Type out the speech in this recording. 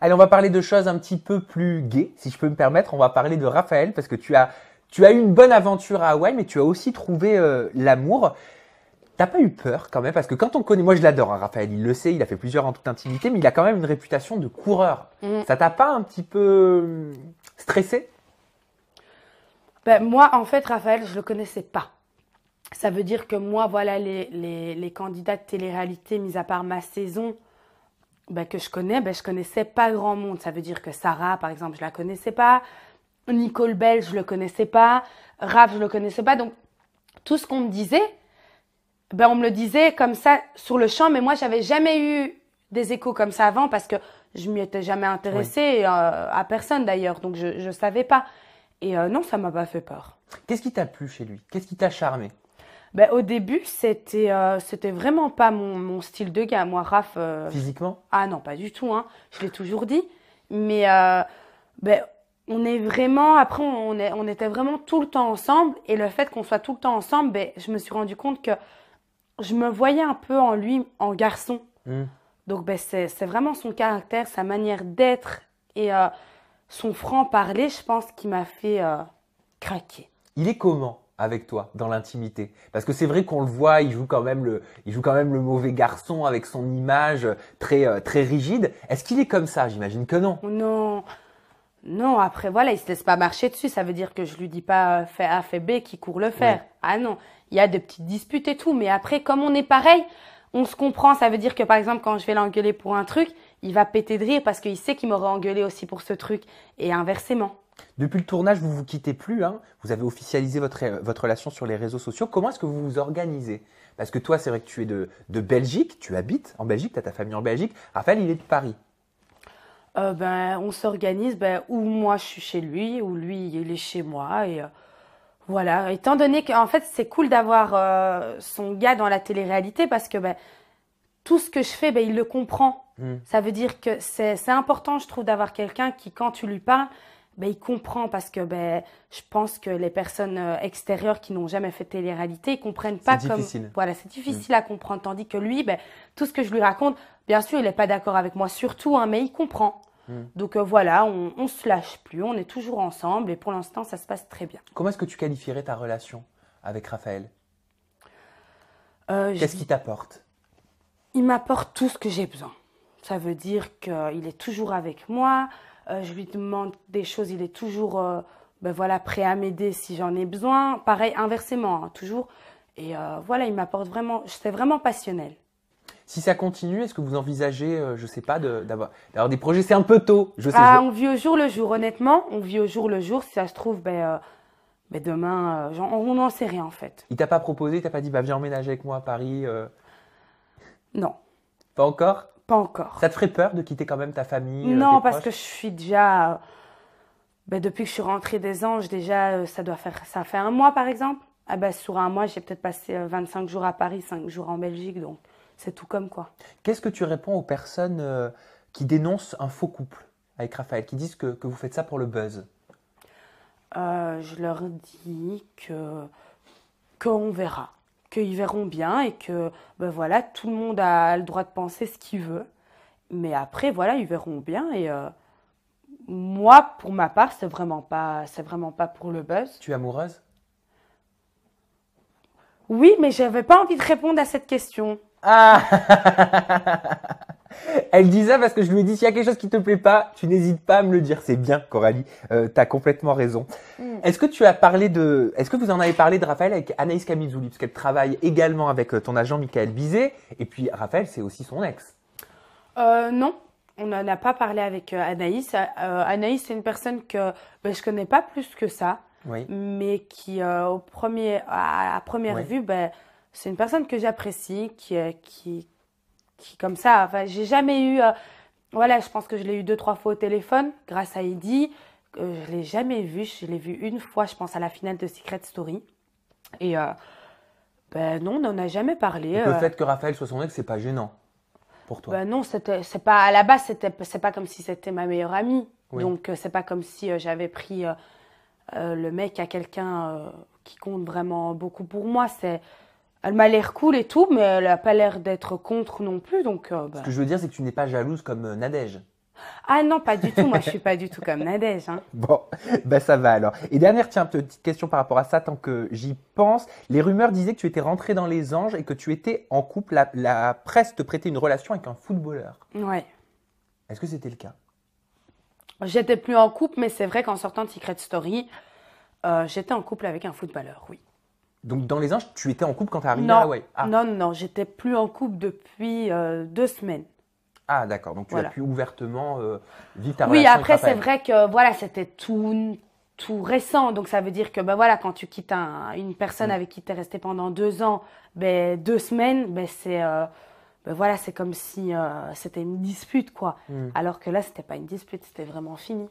Allez, on va parler de choses un petit peu plus gaies, si je peux me permettre. On va parler de Raphaël parce que tu as, tu as eu une bonne aventure à Hawaï, mais tu as aussi trouvé l'amour. Euh, l'amour. T'as pas eu peur quand même parce que quand on connaît, moi je l'adore, hein, Raphaël, il le sait, il a fait plusieurs en toute intimité, mais il a quand même une réputation de coureur. Mm. Ça t'a pas un petit peu euh, stressé ben, moi, en fait, Raphaël, je le connaissais pas. Ça veut dire que moi, voilà, les, les, les candidats de télé-réalité, mis à part ma saison, bah, que je connais, je bah, je connaissais pas grand monde. Ça veut dire que Sarah, par exemple, je la connaissais pas. Nicole Bell, je le connaissais pas. Raph, je le connaissais pas. Donc, tout ce qu'on me disait, ben, on me le disait comme ça sur le champ, mais moi, j'avais jamais eu des échos comme ça avant parce que je m'y étais jamais intéressée, euh, à personne d'ailleurs, donc je ne savais pas. Et euh, non, ça m'a pas fait peur. Qu'est-ce qui t'a plu chez lui Qu'est-ce qui t'a charmé ben, au début, c'était euh, c'était vraiment pas mon, mon, style de gars. Moi, Raph. Euh, Physiquement Ah non, pas du tout. Hein. Je l'ai toujours dit. Mais euh, ben, on est vraiment. Après, on, on était vraiment tout le temps ensemble. Et le fait qu'on soit tout le temps ensemble, ben, je me suis rendu compte que je me voyais un peu en lui, en garçon. Hmm. Donc, ben, c'est vraiment son caractère, sa manière d'être et son franc-parler, je pense, qui m'a fait craquer. Il est comment avec toi dans l'intimité parce que c'est vrai qu'on le voit il joue quand même le il joue quand même le mauvais garçon avec son image euh, très euh, très rigide est-ce qu'il est comme ça j'imagine que non oh non non après voilà il se laisse pas marcher dessus ça veut dire que je lui dis pas euh, fait A fait B qui court le faire. ah non il y a des petites disputes et tout mais après comme on est pareil on se comprend ça veut dire que par exemple quand je vais l'engueuler pour un truc il va péter de rire parce qu'il sait qu'il m'aurait engueulé aussi pour ce truc et inversement depuis le tournage, vous ne vous quittez plus. Hein. Vous avez officialisé votre, euh, votre relation sur les réseaux sociaux. Comment est-ce que vous vous organisez Parce que toi, c'est vrai que tu es de, de Belgique, tu habites en Belgique, tu as ta famille en Belgique. Raphaël, il est de Paris. Euh, ben, on s'organise, ben, ou moi je suis chez lui, ou lui il est chez moi. Et euh, voilà, étant donné qu'en fait c'est cool d'avoir son gars dans la télé-réalité parce que ben, tout ce que je fais, ben, il le comprend. Hmm. Ça veut dire que c'est important, je trouve, d'avoir quelqu'un qui, quand tu lui parles, ben, il comprend parce que ben, je pense que les personnes euh, extérieures qui n'ont jamais fait télé-réalité, comprennent pas comme difficile. voilà, c'est difficile mm. à comprendre tandis que lui ben, tout ce que je lui raconte, bien sûr, il n'est pas d'accord avec moi surtout hein, mais il comprend. Mm. Donc euh, voilà, on, ne se lâche plus, on est toujours ensemble et pour l'instant, ça se passe très bien. Comment est-ce que tu qualifierais ta relation avec Raphaël euh, Qu'est-ce qu'il qui t'apporte Il m'apporte tout ce que j'ai besoin. Ça veut dire qu'il est toujours avec moi, euh, je lui demande des choses, il est toujours euh, ben voilà, prêt à m'aider si j'en ai besoin. Pareil, inversement, hein, toujours. Et euh, voilà, il m'apporte vraiment, c'est vraiment passionnel. Si ça continue, est-ce que vous envisagez, je ne sais pas, d'avoir des projets C'est un peu tôt, je sais. Ah, On vit au jour le jour, honnêtement, on vit au jour le jour. Si ça se trouve, ben, ben demain, on n'en sait rien en fait. Il t'a pas proposé, il t'a pas dit, viens emménager avec moi à Paris Non. Pas encore pas encore. Ça te ferait peur de quitter quand même ta famille euh, Non, parce que je suis déjà. Euh, ben, depuis que je suis rentrée des anges, déjà, euh, ça doit faire. Ça fait un mois, par exemple. Ah ben, sur un mois, j'ai peut-être passé 25 jours à Paris, 5 jours en Belgique, donc c'est tout comme quoi. Qu'est-ce que tu réponds aux personnes qui dénoncent un faux couple avec Raphaël, qui disent que, vous faites ça pour le buzz Je leur dis que qu'on verra qu'ils verront bien et que ben voilà, tout le monde a le droit de penser ce qu'il veut. Mais après, voilà, ils verront bien et euh, moi, pour ma part, c'est vraiment pas, c'est vraiment pas pour le buzz. Tu es amoureuse Oui, mais j'avais pas envie de répondre à cette question. Ah Elle disait ça parce que je lui ai dit, s'il y a quelque chose qui te plaît pas, tu n'hésites pas à me le dire. C'est bien, Coralie. tu euh, t'as complètement raison. Mm. Est-ce que tu as parlé de, est-ce que vous en avez parlé de Raphaël avec Anaïs Camizouli? Parce qu'elle travaille également avec euh, ton agent Michael Bizet. Et puis, Raphaël, c'est aussi son ex. Euh, non. On n'en a pas parlé avec euh, Anaïs. Anaïs, c'est une personne que je ben, je connais pas plus que ça. Mais qui, au premier, à, première vue, ben, c'est une personne que j'apprécie, qui, qui, comme ça. Enfin, j'ai jamais eu. Euh, voilà, je pense que je l'ai eu deux trois fois au téléphone grâce à Eddie. Euh, je l'ai jamais vu. Je l'ai vu une fois, je pense à la finale de Secret Story. Et euh, ben non, on n'en a jamais parlé. Le fait que Raphaël soit son ex, c'est pas gênant pour toi. Ben non, c'était c'est pas à la base, c'était c'est pas comme si c'était ma meilleure amie. Donc c'est pas comme si j'avais pris le mec à quelqu'un qui compte vraiment beaucoup pour moi. C'est elle m'a l'air cool et tout, mais elle a pas l'air d'être contre non plus, donc. Euh, Ce bah. que je veux dire, c'est que tu n'es pas jalouse comme euh, Nadège. Ah non, pas du tout. Moi, je suis pas du tout comme Nadège. Hein. Bon, bah ça va alors. Et dernière, tiens, petite question par rapport à ça, tant que j'y pense. Les rumeurs disaient que tu étais rentrée dans les anges et que tu étais en couple. La, presse te prêtait une relation avec un footballeur. Ouais. Est-ce que c'était le cas J'étais plus en couple, mais c'est vrai qu'en sortant de Secret Story, euh, j'étais en couple avec un footballeur, oui. Donc dans les anges, tu étais en couple quand tu es arrivée à Hawaï ah. Non, non, j'étais plus en couple depuis euh, deux semaines. Ah d'accord, donc tu as pu ouvertement euh, vite ta oui, Oui, après c'est vrai que voilà, c'était tout tout récent, donc ça veut dire que ben voilà, quand tu quittes une personne mm. avec qui tu es resté pendant deux ans, ben, deux semaines, ben c'est euh, ben, voilà, c'est comme si c'était une dispute quoi. Mm. Alors que là, c'était pas une dispute, c'était vraiment fini.